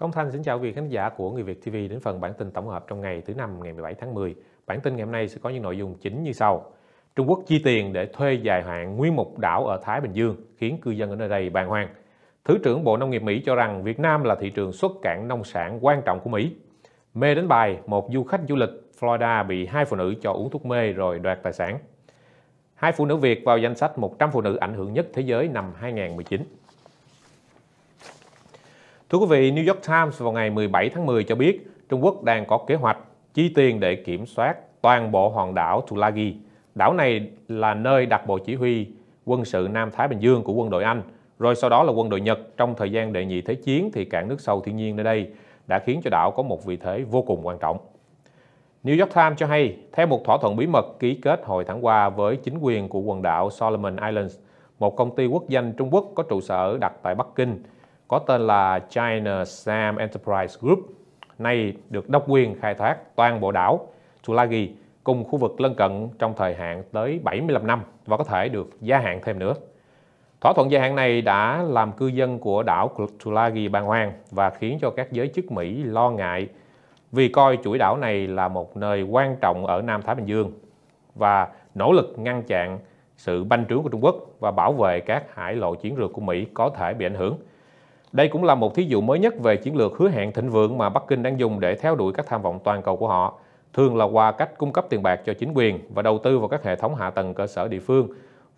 Công Thanh xin chào quý vị khán giả của Người Việt TV đến phần bản tin tổng hợp trong ngày thứ năm ngày 17 tháng 10. Bản tin ngày hôm nay sẽ có những nội dung chính như sau. Trung Quốc chi tiền để thuê dài hạn nguyên một đảo ở Thái Bình Dương khiến cư dân ở nơi đây bàng hoàng. Thứ trưởng Bộ Nông nghiệp Mỹ cho rằng Việt Nam là thị trường xuất cảng nông sản quan trọng của Mỹ. Mê đến bài, một du khách du lịch Florida bị hai phụ nữ cho uống thuốc mê rồi đoạt tài sản. Hai phụ nữ Việt vào danh sách 100 phụ nữ ảnh hưởng nhất thế giới năm 2019. Thưa quý vị, New York Times vào ngày 17 tháng 10 cho biết Trung Quốc đang có kế hoạch chi tiền để kiểm soát toàn bộ hòn đảo Tulagi. Đảo này là nơi đặt bộ chỉ huy quân sự Nam Thái Bình Dương của quân đội Anh, rồi sau đó là quân đội Nhật. Trong thời gian đệ nhị thế chiến thì cảng nước sâu thiên nhiên nơi đây đã khiến cho đảo có một vị thế vô cùng quan trọng. New York Times cho hay, theo một thỏa thuận bí mật ký kết hồi tháng qua với chính quyền của quần đảo Solomon Islands, một công ty quốc danh Trung Quốc có trụ sở đặt tại Bắc Kinh, có tên là China Sam Enterprise Group, nay được độc quyền khai thác toàn bộ đảo Tulagi cùng khu vực lân cận trong thời hạn tới 75 năm và có thể được gia hạn thêm nữa. Thỏa thuận gia hạn này đã làm cư dân của đảo Tulagi bàng hoàng và khiến cho các giới chức Mỹ lo ngại vì coi chuỗi đảo này là một nơi quan trọng ở Nam Thái Bình Dương và nỗ lực ngăn chặn sự banh trướng của Trung Quốc và bảo vệ các hải lộ chiến lược của Mỹ có thể bị ảnh hưởng. Đây cũng là một thí dụ mới nhất về chiến lược hứa hẹn thịnh vượng mà Bắc Kinh đang dùng để theo đuổi các tham vọng toàn cầu của họ, thường là qua cách cung cấp tiền bạc cho chính quyền và đầu tư vào các hệ thống hạ tầng cơ sở địa phương,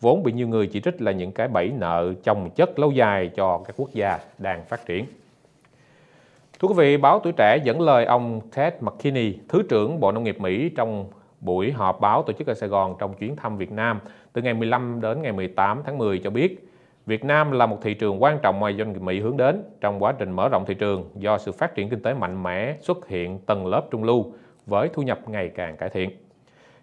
vốn bị nhiều người chỉ trích là những cái bẫy nợ chồng chất lâu dài cho các quốc gia đang phát triển. Thưa quý vị, báo Tuổi Trẻ dẫn lời ông Ted McKinney, Thứ trưởng Bộ Nông nghiệp Mỹ trong buổi họp báo tổ chức ở Sài Gòn trong chuyến thăm Việt Nam từ ngày 15 đến ngày 18 tháng 10 cho biết Việt Nam là một thị trường quan trọng mà doanh nghiệp Mỹ hướng đến trong quá trình mở rộng thị trường do sự phát triển kinh tế mạnh mẽ xuất hiện tầng lớp trung lưu với thu nhập ngày càng cải thiện.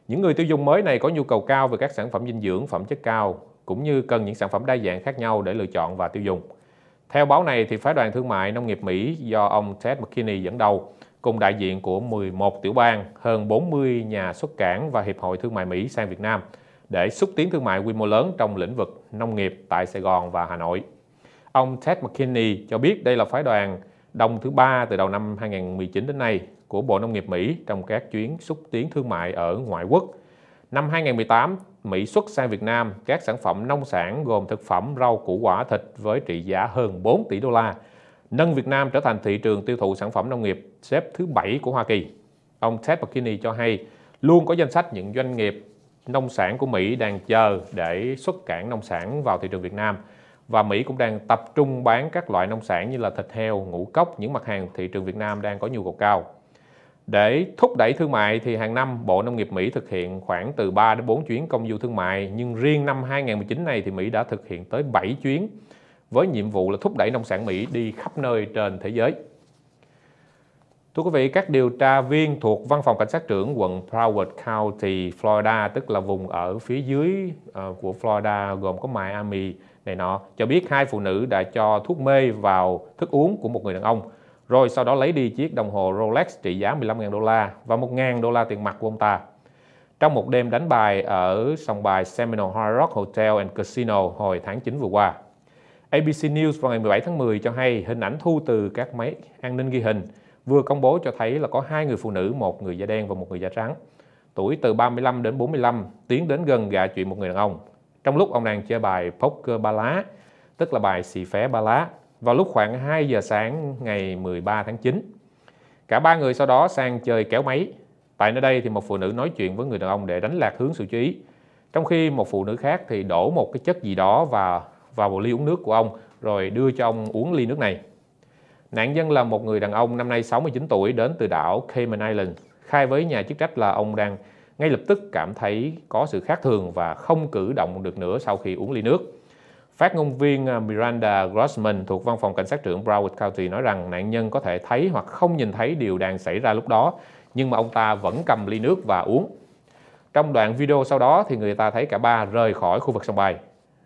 Những người tiêu dùng mới này có nhu cầu cao về các sản phẩm dinh dưỡng, phẩm chất cao cũng như cần những sản phẩm đa dạng khác nhau để lựa chọn và tiêu dùng. Theo báo này thì phái đoàn thương mại nông nghiệp Mỹ do ông Ted McKinney dẫn đầu cùng đại diện của 11 tiểu bang, hơn 40 nhà xuất cảng và hiệp hội thương mại Mỹ sang Việt Nam – để xúc tiến thương mại quy mô lớn trong lĩnh vực nông nghiệp tại Sài Gòn và Hà Nội. Ông Ted McKinney cho biết đây là phái đoàn đông thứ ba từ đầu năm 2019 đến nay của Bộ Nông nghiệp Mỹ trong các chuyến xúc tiến thương mại ở ngoại quốc. Năm 2018, Mỹ xuất sang Việt Nam các sản phẩm nông sản gồm thực phẩm, rau, củ quả, thịt với trị giá hơn 4 tỷ đô la, nâng Việt Nam trở thành thị trường tiêu thụ sản phẩm nông nghiệp xếp thứ 7 của Hoa Kỳ. Ông Ted McKinney cho hay luôn có danh sách những doanh nghiệp nông sản của Mỹ đang chờ để xuất cảng nông sản vào thị trường Việt Nam và Mỹ cũng đang tập trung bán các loại nông sản như là thịt heo, ngũ cốc, những mặt hàng thị trường Việt Nam đang có nhu cầu cao. Để thúc đẩy thương mại thì hàng năm Bộ Nông nghiệp Mỹ thực hiện khoảng từ 3 đến 4 chuyến công du thương mại, nhưng riêng năm 2019 này thì Mỹ đã thực hiện tới 7 chuyến với nhiệm vụ là thúc đẩy nông sản Mỹ đi khắp nơi trên thế giới. Thưa quý vị, các điều tra viên thuộc Văn phòng Cảnh sát trưởng quận Broward County, Florida, tức là vùng ở phía dưới ờ, của Florida gồm có Miami này nọ, cho biết hai phụ nữ đã cho thuốc mê vào thức uống của một người đàn ông, rồi sau đó lấy đi chiếc đồng hồ Rolex trị giá 15.000 đô la và 1.000 đô la tiền mặt của ông ta. Trong một đêm đánh bài ở sòng bài Seminole Hard Rock Hotel and Casino hồi tháng 9 vừa qua, ABC News vào ngày 17 tháng 10 cho hay hình ảnh thu từ các máy an ninh ghi hình – vừa công bố cho thấy là có hai người phụ nữ, một người da đen và một người da trắng. Tuổi từ 35 đến 45, tiến đến gần gạ chuyện một người đàn ông. Trong lúc ông đang chơi bài poker ba lá, tức là bài xì phé ba lá, vào lúc khoảng 2 giờ sáng ngày 13 tháng 9. Cả ba người sau đó sang chơi kéo máy. Tại nơi đây thì một phụ nữ nói chuyện với người đàn ông để đánh lạc hướng sự chú ý. Trong khi một phụ nữ khác thì đổ một cái chất gì đó vào vào bộ ly uống nước của ông rồi đưa cho ông uống ly nước này. Nạn nhân là một người đàn ông năm nay 69 tuổi đến từ đảo Cayman Islands, khai với nhà chức trách là ông đang ngay lập tức cảm thấy có sự khác thường và không cử động được nữa sau khi uống ly nước. Phát ngôn viên à, Miranda Grossman thuộc văn phòng cảnh sát trưởng Broward County nói rằng nạn nhân có thể thấy hoặc không nhìn thấy điều đang xảy ra lúc đó, nhưng mà ông ta vẫn cầm ly nước và uống. Trong đoạn video sau đó thì người ta thấy cả ba rời khỏi khu vực sông bay.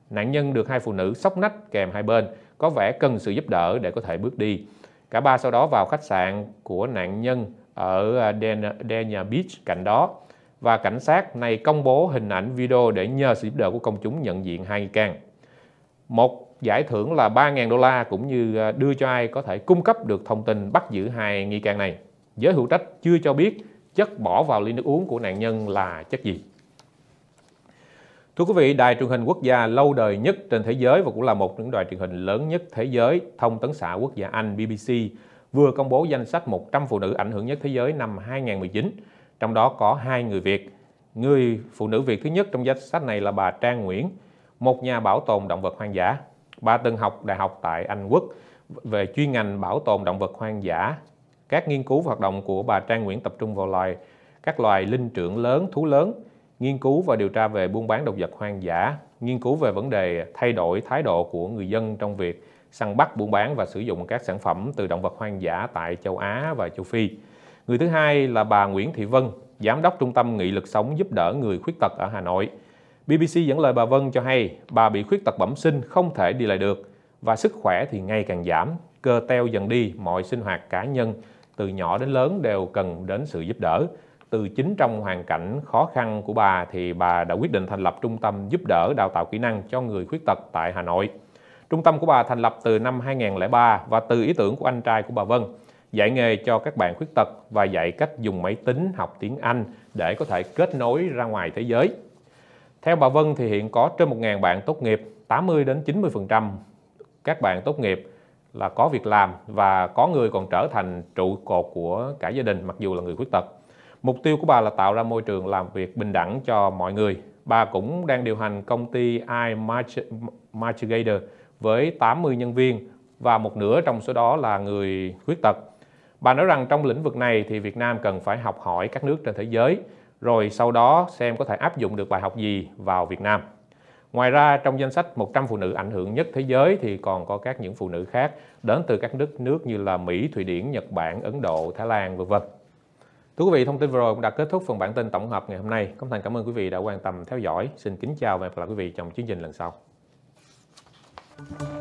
Nạn nhân được hai phụ nữ sóc nách kèm hai bên có vẻ cần sự giúp đỡ để có thể bước đi. Cả ba sau đó vào khách sạn của nạn nhân ở à, Denia Beach cạnh đó và cảnh sát này công bố hình ảnh video để nhờ sự giúp đỡ của công chúng nhận diện hai nghi can. Một giải thưởng là 3.000 đô la cũng như à, đưa cho ai có thể cung cấp được thông tin bắt giữ hai nghi can này. Giới hữu trách chưa cho biết chất bỏ vào ly nước uống của nạn nhân là chất gì. Thưa quý vị, đài truyền hình quốc gia lâu đời nhất trên thế giới và cũng là một những đài truyền hình lớn nhất thế giới, thông tấn xã quốc gia Anh BBC, vừa công bố danh sách 100 phụ nữ ảnh hưởng nhất thế giới năm 2019, trong đó có hai người Việt. Người phụ nữ Việt thứ nhất trong danh sách này là bà Trang Nguyễn, một nhà bảo tồn động vật hoang dã. Bà từng học đại học tại Anh Quốc về chuyên ngành bảo tồn động vật hoang dã. Các nghiên cứu hoạt động của bà Trang Nguyễn tập trung vào loài các loài linh trưởng lớn, thú lớn, nghiên cứu và điều tra về buôn bán động vật hoang dã, nghiên cứu về vấn đề thay đổi thái độ của người dân trong việc săn bắt, buôn bán và sử dụng các sản phẩm từ động vật hoang dã tại châu Á và châu Phi. Người thứ hai là bà Nguyễn Thị Vân, Giám đốc Trung tâm Nghị lực sống giúp đỡ người khuyết tật ở Hà Nội. BBC dẫn lời bà Vân cho hay bà bị khuyết tật bẩm sinh không thể đi lại được và sức khỏe thì ngày càng giảm, cơ teo dần đi, mọi sinh hoạt cá nhân từ nhỏ đến lớn đều cần đến sự giúp đỡ từ chính trong hoàn cảnh khó khăn của bà thì bà đã quyết định thành lập trung tâm giúp đỡ đào tạo kỹ năng cho người khuyết tật tại Hà Nội. Trung tâm của bà thành lập từ năm 2003 và từ ý tưởng của anh trai của bà Vân, dạy nghề cho các bạn khuyết tật và dạy cách dùng máy tính học tiếng Anh để có thể kết nối ra ngoài thế giới. Theo bà Vân thì hiện có trên 1.000 bạn tốt nghiệp, 80 đến 90% các bạn tốt nghiệp là có việc làm và có người còn trở thành trụ cột của cả gia đình mặc dù là người khuyết tật. Mục tiêu của bà là tạo ra môi trường làm việc bình đẳng cho mọi người. Bà cũng đang điều hành công ty iMarchgator với 80 nhân viên và một nửa trong số đó là người khuyết tật. Bà nói rằng trong lĩnh vực này thì Việt Nam cần phải học hỏi các nước trên thế giới, rồi sau đó xem có thể áp dụng được bài học gì vào Việt Nam. Ngoài ra, trong danh sách 100 phụ nữ ảnh hưởng nhất thế giới thì còn có các những phụ nữ khác đến từ các nước nước như là Mỹ, Thụy Điển, Nhật Bản, Ấn Độ, Thái Lan, v.v. Thưa quý vị, thông tin vừa rồi cũng đã kết thúc phần bản tin tổng hợp ngày hôm nay. Công thành cảm ơn quý vị đã quan tâm theo dõi. Xin kính chào và hẹn gặp lại quý vị trong chương trình lần sau. Thank you.